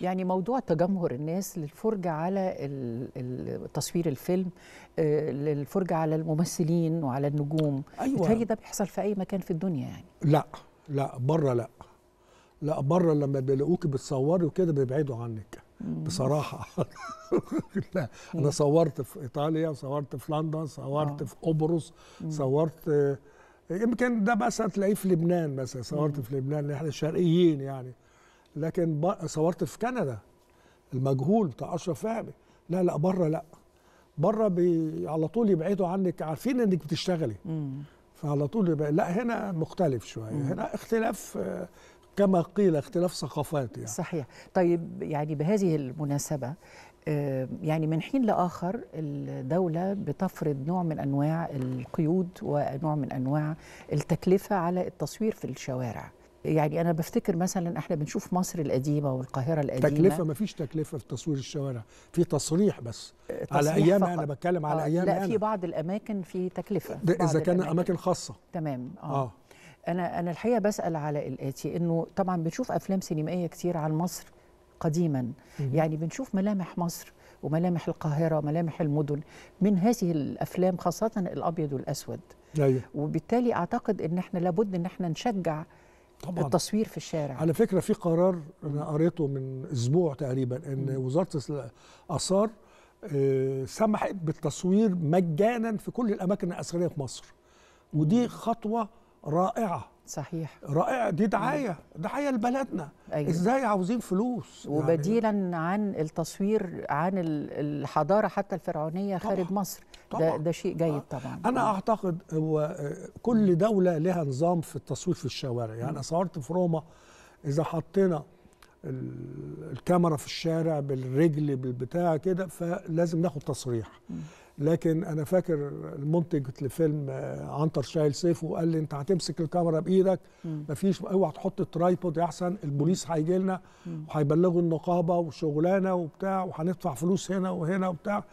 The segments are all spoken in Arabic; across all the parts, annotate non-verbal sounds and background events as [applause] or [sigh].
يعني موضوع تجمهر الناس للفرجة على تصوير الفيلم آه، للفرجة على الممثلين وعلى النجوم أيوة. ده بيحصل في أي مكان في الدنيا يعني لا لا بره لا لا بره لما بيلاقوك بتصوري وكده بيبعدوا عنك بصراحة [laughs] لا أنا صورت في إيطاليا صورت في لندن صورت آه. في قبرص صورت آه، يمكن ده مثلا تلاقيه في لبنان مثلا صورت في لبنان احنا شرقيين يعني لكن صورت في كندا المجهول بتاع اشرف فهمي لا لا بره لا بره بي على طول يبعدوا عنك عارفين انك بتشتغلي فعلى طول يبقى لا هنا مختلف شويه هنا اختلاف آه، كما قيل اختلاف ثقافات يعني صحيح طيب يعني بهذه المناسبه آه، يعني من حين لاخر الدوله بتفرض نوع من انواع القيود ونوع من انواع التكلفه على التصوير في الشوارع يعني انا بفتكر مثلا احنا بنشوف مصر القديمه والقاهره القديمه تكلفه ما فيش تكلفه في تصوير الشوارع في تصريح بس تصريح على ايام فقط. انا بتكلم على آه ايام لا أنا. في بعض الاماكن في تكلفه اذا كان اماكن خاصه تمام اه, آه. انا انا الحقيقه بسال على الاتي انه طبعا بنشوف افلام سينمائيه كتير عن مصر قديما يعني بنشوف ملامح مصر وملامح القاهره وملامح المدن من هذه الافلام خاصه الابيض والاسود أيوه. وبالتالي اعتقد ان احنا لابد ان احنا نشجع طبعا التصوير في الشارع على فكره في قرار انا قريته من اسبوع تقريبا ان م. وزاره الاثار آه، سمحت بالتصوير مجانا في كل الاماكن الاثريه في مصر ودي خطوه رائعه صحيح رائع دي دعايه دعايه لبلدنا أيوة. ازاي عاوزين فلوس يعني وبديلا يعني عن التصوير عن الحضاره حتى الفرعونيه طبعًا. خارج مصر طبعًا. ده ده شيء جيد طبعا انا طبعًا. أيوة. اعتقد هو آه، كل دوله لها نظام في التصوير في الشوارع يعني انا صورت في روما اذا حطينا الكاميرا في الشارع بالرجل بالبتاع كده فلازم ناخد تصريح م. لكن انا فاكر المنتج لفيلم عنتر شايل سيف وقال لي انت هتمسك الكاميرا بايدك مفيش اوعى تحط الترايبود احسن البوليس هيجي لنا وهيبلغوا النقابه وشغلانه وبتاع وهندفع فلوس هنا وهنا وبتاع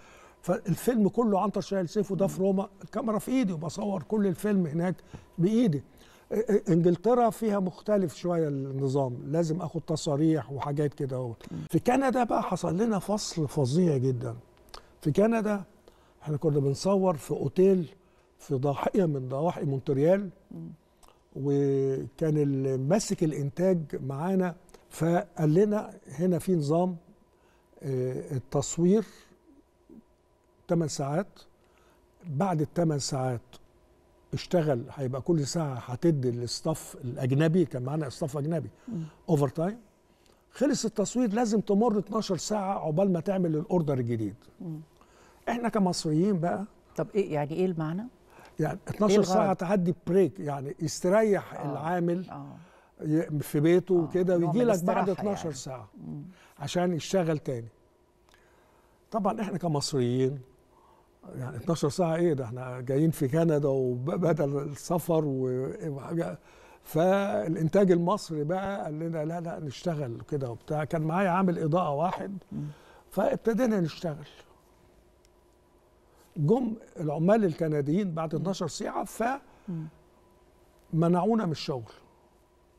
فالفيلم كله عنتر شايل سيف وده في روما الكاميرا في ايدي وبصور كل الفيلم هناك بايدي انجلترا فيها مختلف شويه النظام لازم اخد تصاريح وحاجات كده في كندا بقى حصل لنا فصل فظيع جدا في كندا احنا كنا بنصور في اوتيل في ضاحيه من ضواحي مونتريال وكان اللي ماسك الانتاج معانا فقال لنا هنا في نظام آه، التصوير 8 ساعات بعد الثمان ساعات اشتغل هيبقى كل ساعه هتدي الاستاف الاجنبي كان معانا استاف اجنبي اوفر تايم خلص التصوير لازم تمر 12 ساعه عقبال ما تعمل الاوردر الجديد م. احنا كمصريين بقى طب ايه يعني ايه المعنى؟ يعني 12 إيه ساعه تعدي بريك يعني يستريح آه. العامل آه. في بيته آه. وكده ويجي لك بعد 12 يعني. ساعه مم. عشان يشتغل تاني طبعا احنا كمصريين يعني 12 ساعه ايه ده احنا جايين في كندا وبدل السفر وحاجه فالانتاج المصري بقى قال لنا لا لا نشتغل كده وبتاع كان معايا عامل اضاءه واحد فابتدينا نشتغل جم العمال الكنديين بعد 12 ساعه ف منعونا من الشغل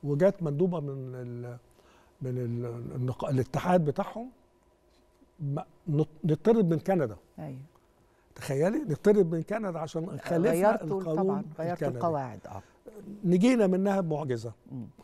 وجات مندوبه من ال من ال الاتحاد بتاعهم نطرد من كندا ايوه تخيلي نطرد من كندا عشان خالفنا القانون غيرت القواعد اه نجينا منها بمعجزه